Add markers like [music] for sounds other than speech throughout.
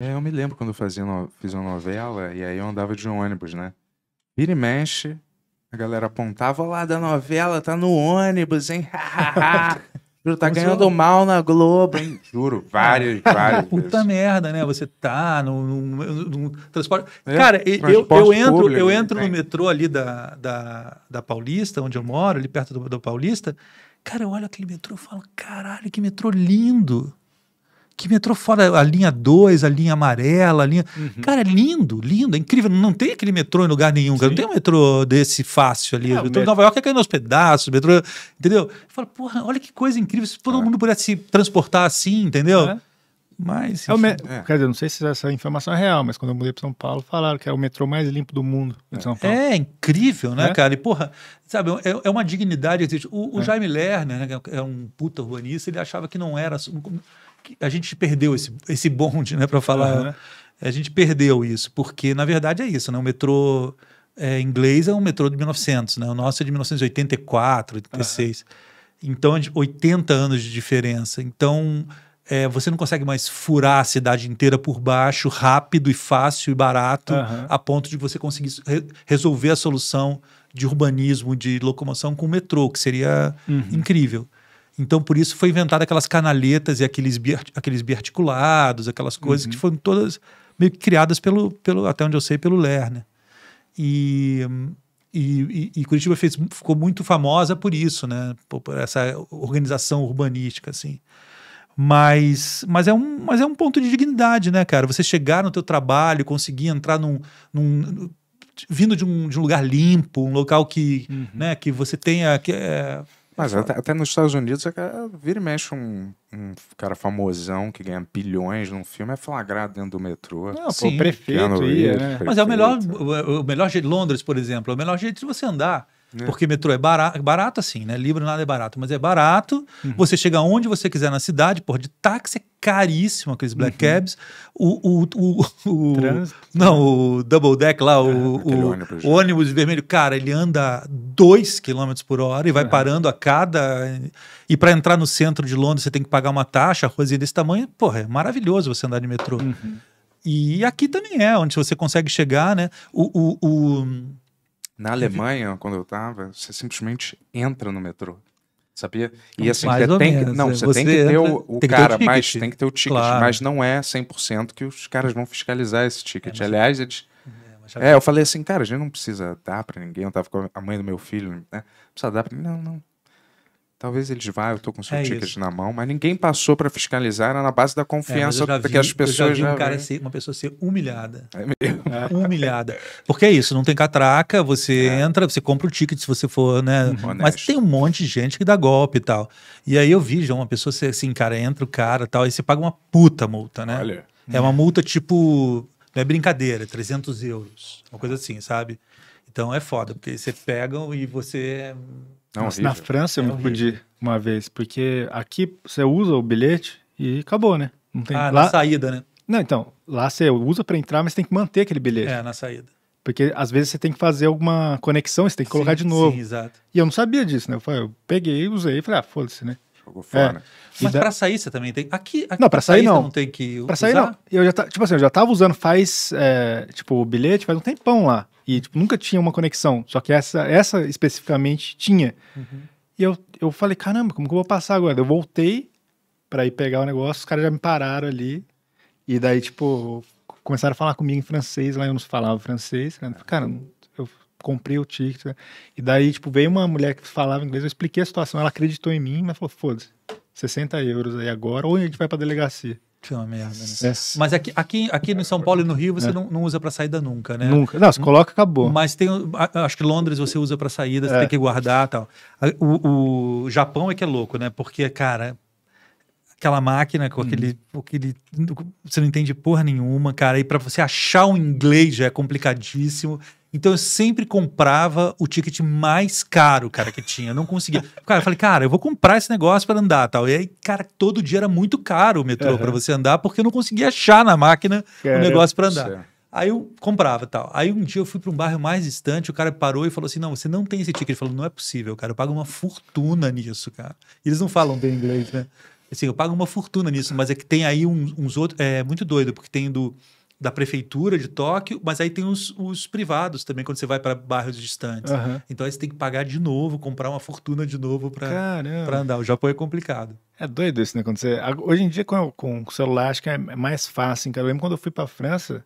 É, eu me lembro quando eu fazia no... fiz uma novela e aí eu andava de um ônibus, né? Vira e mexe, a galera apontava lá da novela, tá no ônibus, hein? [laughs] Juro, tá ganhando eu... mal na Globo, hein? Juro, ah, vários, é vários. Puta vezes. merda, né? Você tá no, no, no transporte. É, Cara, transporte eu, eu entro, público, eu entro no metrô ali da, da, da Paulista, onde eu moro, ali perto do, do Paulista. Cara, eu olho aquele metrô e falo, caralho, que metrô lindo que metrô fora a linha 2, a linha amarela, a linha. Uhum. Cara, é lindo, lindo, é incrível. Não tem aquele metrô em lugar nenhum, cara. Não tem um metrô desse fácil ali. É, o metrô met... Nova York é caindo é aos pedaços, metrô. Entendeu? Fala, porra, olha que coisa incrível. Se todo é. mundo pudesse se transportar assim, entendeu? É. Mas. é o me... é. Quer dizer, não sei se essa é informação é real, mas quando eu mudei para São Paulo, falaram que era o metrô mais limpo do mundo em São Paulo. É incrível, né, é. cara? E, porra, sabe, é, é uma dignidade. O, o Jaime Lerner, né, é um puta urbanista, ele achava que não era a gente perdeu esse, esse bonde, né, para falar. Uhum. A gente perdeu isso, porque na verdade é isso, né? O metrô é, inglês é um metrô de 1900, né? O nosso é de 1984, 86. Uhum. Então, 80 anos de diferença. Então, é, você não consegue mais furar a cidade inteira por baixo, rápido e fácil e barato, uhum. a ponto de você conseguir re resolver a solução de urbanismo, de locomoção com o metrô, que seria uhum. incrível. Então, por isso foi inventada aquelas canaletas e aqueles, bi, aqueles biarticulados, aquelas coisas uhum. que foram todas meio que criadas pelo, pelo, até onde eu sei, pelo Lerner. Né? E, e, e, Curitiba fez, ficou muito famosa por isso, né? Por, por, essa organização urbanística, assim. Mas, mas, é um, mas é um ponto de dignidade, né, cara? Você chegar no teu trabalho, conseguir entrar num... num vindo de um, de um lugar limpo, um local que, uhum. né, que você tenha... Que, é, mas até, até, nos Estados Unidos, é é, vira e mexe um, um, cara famosão que ganha bilhões num filme, é flagrado dentro do metrô. Não, Sim, o prefeito, ia, né? prefeito, Mas é o melhor, o melhor jeito, Londres, por exemplo, é o melhor jeito de você andar é. Porque metrô é barato, barato assim, né? Libra nada é barato, mas é barato. Uhum. Você chega onde você quiser na cidade, porra. de táxi é caríssimo aqueles black uhum. cabs. O, o, o, o Trânsito. Não, o double deck lá, é, o, né? o ônibus vermelho, cara, ele anda 2 km por hora e vai uhum. parando a cada. E para entrar no centro de Londres você tem que pagar uma taxa, a desse tamanho. Porra, é maravilhoso você andar de metrô. Uhum. E aqui também é, onde você consegue chegar, né? o, o na Alemanha, quando eu tava, você simplesmente entra no metrô. Sabia? E assim, você tem, que, não, é, você, você tem que ter entra, o, o cara, ter o mas tem que ter o ticket, claro. mas não é 100% que os caras vão fiscalizar esse ticket. É, Aliás, eles é, é eu falei assim, cara, a gente não precisa dar para ninguém. Eu tava com a mãe do meu filho, né? Não precisa dar pra ninguém. Não, não. Talvez eles vá, eu estou com seu é ticket isso. na mão, mas ninguém passou para fiscalizar, era na base da é, confiança é, vi, as pessoas. Eu já vi um cara ser, uma pessoa ser humilhada. É mesmo? É. [laughs] humilhada. Porque é isso, não tem catraca, você é. entra, você compra o ticket se você for, né? Hum, mas tem um monte de gente que dá golpe e tal. E aí eu vi já uma pessoa ser assim, cara, entra o cara e tal, e você paga uma puta multa, né? Olha. É uma multa tipo, não é brincadeira, 300 euros, uma coisa assim, sabe? Então é foda, porque você pega e você é não, é Nossa, na França eu não é pude uma vez, porque aqui você usa o bilhete e acabou, né? Não tem ah, lá... na saída, né? Não, então, lá você usa para entrar, mas tem que manter aquele bilhete. É, na saída. Porque às vezes você tem que fazer alguma conexão, você tem que colocar sim, de novo. Sim, exato. E eu não sabia disso, né? Eu, falei, eu peguei, usei e falei, ah, foda-se, né? Jogou fora. É. Né? Mas da... para sair você também tem. Aqui, aqui não, pra sair, não. não tem que. Para sair não. Eu já tá, tipo assim, eu já tava usando faz é, tipo o bilhete faz um tempão lá. E, tipo, nunca tinha uma conexão. Só que essa, essa especificamente tinha. Uhum. E eu, eu falei, caramba, como que eu vou passar agora? Eu voltei para ir pegar o negócio, os caras já me pararam ali. E daí, tipo, começaram a falar comigo em francês, lá eu não falava francês. Né? Cara, eu comprei o ticket. Né? E daí, tipo, veio uma mulher que falava inglês, eu expliquei a situação, ela acreditou em mim, mas falou, foda-se, 60 euros aí agora, ou a gente vai pra delegacia. Que é uma merda, né? É. Mas aqui, aqui, aqui no São Paulo e no Rio você é. não, não, usa para saída nunca, né? Nunca. Não, você coloca, acabou. Mas tem. Acho que Londres você usa para saída, você é. tem que guardar tal. O, o Japão é que é louco, né? Porque, cara, aquela máquina com hum. aquele, hum. aquele. Você não entende porra nenhuma, cara. E para você achar um inglês já é complicadíssimo. Então eu sempre comprava o ticket mais caro, cara, que tinha. Eu não conseguia. Cara, eu falei, cara, eu vou comprar esse negócio para andar tal. E aí, cara, todo dia era muito caro o metrô uhum. para você andar, porque eu não conseguia achar na máquina o negócio para andar. Aí eu comprava tal. Aí um dia eu fui para um bairro mais distante, o cara parou e falou assim: não, você não tem esse ticket. Ele falou: não é possível, cara, eu pago uma fortuna nisso, cara. E eles não falam bem inglês, né? Assim, eu pago uma fortuna nisso, mas é que tem aí uns, uns outros. É muito doido, porque tem do da prefeitura de Tóquio, mas aí tem os, os privados também, quando você vai para bairros distantes. Uhum. Então aí você tem que pagar de novo, comprar uma fortuna de novo para andar. O Japão é complicado. É doido isso, né? Quando você... Hoje em dia, com, com o celular, acho que é, é mais fácil. Cara. Eu lembro quando eu fui para a França,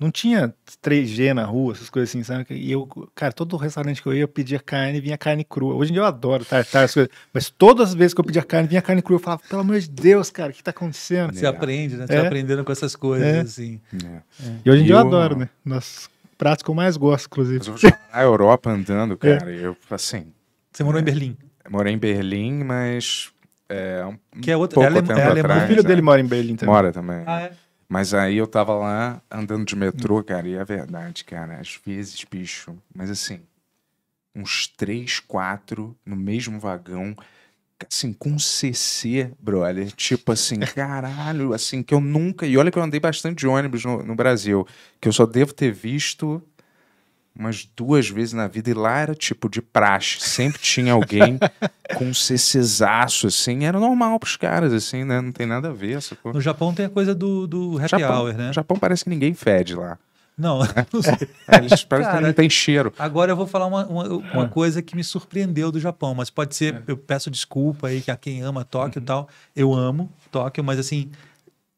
não tinha 3G na rua, essas coisas assim, sabe? E eu, cara, todo restaurante que eu ia, eu pedia carne e vinha carne crua. Hoje em dia eu adoro tartar, essas coisas. Mas todas as vezes que eu pedia carne, vinha carne crua. Eu falava, pelo amor de Deus, cara, o que tá acontecendo? Você Legal. aprende, né? Você é. Tá aprendendo com essas coisas, é. assim. É. E hoje em dia eu, eu adoro, né? Nosso prato que eu mais gosto, inclusive. na eu a Europa andando, é. cara, eu, assim... Você morou em Berlim? Morei em Berlim, mas... É, um que é outro, é pouco é, tempo é atrás, O filho né? dele é. mora em Berlim também. Mora também. Ah, é? Mas aí eu tava lá andando de metrô, cara, e é verdade, cara. Às vezes, bicho, mas assim, uns três, quatro no mesmo vagão, assim, com CC, brother. Tipo assim, [laughs] caralho, assim, que eu nunca. E olha que eu andei bastante de ônibus no, no Brasil, que eu só devo ter visto umas duas vezes na vida e lá era tipo de praxe. Sempre tinha alguém [laughs] com um CCzaço, assim. Era normal pros caras, assim, né? Não tem nada a ver. coisa. No Japão tem a coisa do, do happy Japão, hour, né? No Japão parece que ninguém fede lá. Não, [laughs] é, não sei. É, que não tem cheiro. Agora eu vou falar uma, uma, uma é. coisa que me surpreendeu do Japão, mas pode ser, é. eu peço desculpa aí que a quem ama Tóquio e uhum. tal. Eu amo Tóquio, mas assim,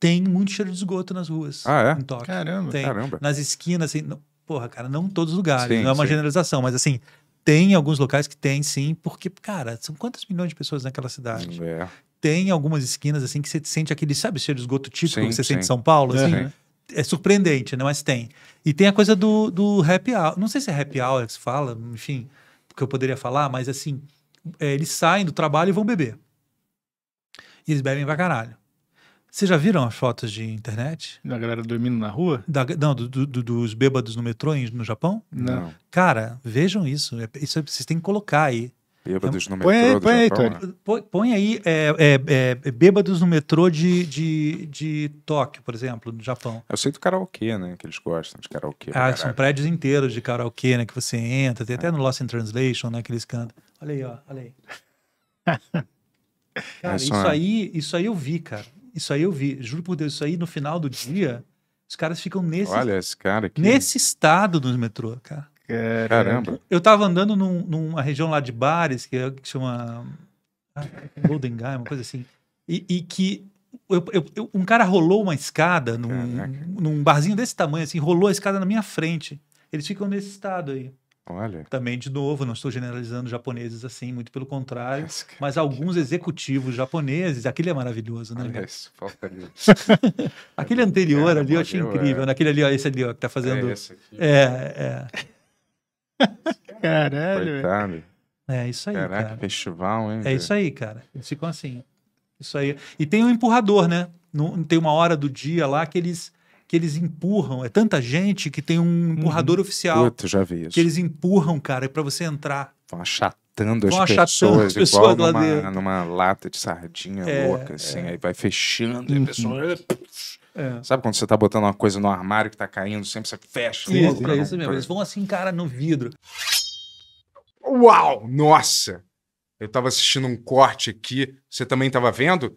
tem muito cheiro de esgoto nas ruas. Ah, é? Em Tóquio. Caramba, tem. caramba. Nas esquinas, assim, porra, cara, não todos os lugares, sim, não é uma sim. generalização, mas assim, tem alguns locais que tem sim, porque, cara, são quantas milhões de pessoas naquela cidade? É. Tem algumas esquinas assim que você sente aquele, sabe, cheiro de esgoto típico sim, que você sente em São Paulo, assim? Uhum. É surpreendente, né? Mas tem. E tem a coisa do, do happy hour. Não sei se é happy hour que se fala, enfim, porque eu poderia falar, mas assim, é, eles saem do trabalho e vão beber. E eles bebem pra caralho. Vocês já viram as fotos de internet? Da galera dormindo na rua? Da, não, do, do, dos bêbados no metrô no Japão? Não. Cara, vejam isso. É, isso é, vocês têm que colocar aí. Bêbados no põe metrô. Aí, põe, Japão, aí, né? põe, põe aí, é, é, é, bêbados no metrô de, de, de Tóquio, por exemplo, no Japão. Eu sei do karaokê, né? Que eles gostam de karaokê. Ah, são prédios inteiros de karaokê, né? Que você entra. Tem até no Lost in Translation, né? Que eles cantam. Olha aí, ó. Olha aí. [laughs] Cara, isso aí, isso aí eu vi, cara. Isso aí eu vi. Juro por Deus, isso aí no final do dia, os caras ficam nesse. Olha esse cara aqui. Nesse estado do metrô, cara. Caramba. Eu tava andando num, numa região lá de bares, que, é, que chama. Ah, Golden Guy, uma coisa assim. E, e que eu, eu, eu, um cara rolou uma escada num, num, barzinho desse tamanho, assim, rolou a escada na minha frente. Eles ficam nesse estado aí. Olha. Também, de novo, não estou generalizando japoneses assim, muito pelo contrário, mas alguns executivos japoneses, aquele é maravilhoso, né? Olha isso, falta [laughs] aquele anterior é, ali eu achei incrível, é... naquele ali, ó, esse ali, ó, que tá fazendo. É, esse aqui, é, é. Caralho. Coitado. É isso aí, Caraca, cara. festival, hein? É isso aí, cara. Eles ficam assim. Isso aí. E tem um empurrador, né? tem uma hora do dia lá que eles que eles empurram. É tanta gente que tem um uhum. empurrador uhum. oficial. Puta, já vi isso. Que eles empurram, cara, para você entrar. Vão achatando Vão as achatando pessoas, as pessoas igual numa, numa, lata de sardinha é, louca, é. assim. É. Aí vai fechando uhum. e a uhum. pessoa... Eh, é. Sabe quando você tá botando uma coisa no armário que tá caindo, sempre você fecha isso, logo. É isso mesmo. Eles vão assim, cara, no vidro. Uau! Nossa! Eu tava assistindo um corte aqui. Você também tava vendo?